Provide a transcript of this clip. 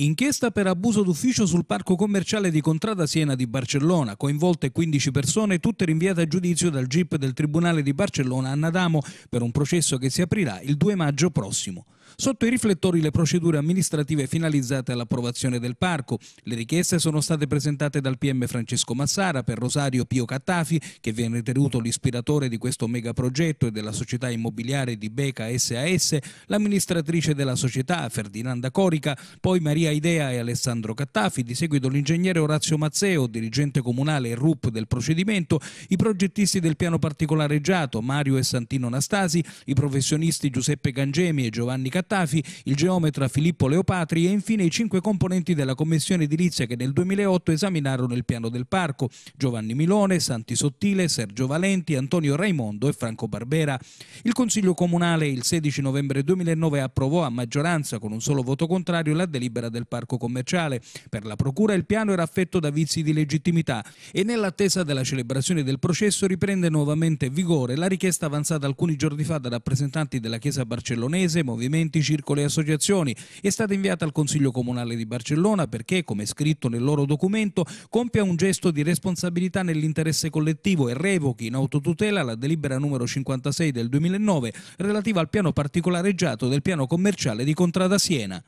Inchiesta per abuso d'ufficio sul parco commerciale di Contrada Siena di Barcellona, coinvolte 15 persone, tutte rinviate a giudizio dal GIP del Tribunale di Barcellona a Nadamo per un processo che si aprirà il 2 maggio prossimo. Sotto i riflettori le procedure amministrative finalizzate all'approvazione del parco. Le richieste sono state presentate dal PM Francesco Massara per Rosario Pio Cattafi, che viene ritenuto l'ispiratore di questo megaprogetto e della società immobiliare di Beca SAS, l'amministratrice della società Ferdinanda Corica, poi Maria Idea e Alessandro Cattafi, di seguito l'ingegnere Orazio Mazzeo, dirigente comunale e RUP del procedimento, i progettisti del piano particolareggiato Mario e Santino Nastasi, i professionisti Giuseppe Gangemi e Giovanni Cattafi, Cattafi, il geometra Filippo Leopatri e infine i cinque componenti della commissione edilizia che nel 2008 esaminarono il piano del parco, Giovanni Milone, Santi Sottile, Sergio Valenti, Antonio Raimondo e Franco Barbera. Il Consiglio Comunale il 16 novembre 2009 approvò a maggioranza con un solo voto contrario la delibera del parco commerciale. Per la Procura il piano era affetto da vizi di legittimità e nell'attesa della celebrazione del processo riprende nuovamente vigore la richiesta avanzata alcuni giorni fa da rappresentanti della Chiesa barcellonese, movimenti movimenti, circoli e associazioni è stata inviata al Consiglio Comunale di Barcellona perché, come scritto nel loro documento, compia un gesto di responsabilità nell'interesse collettivo e revochi in autotutela la delibera numero 56 del 2009 relativa al piano particolareggiato del piano commerciale di Contrada Siena.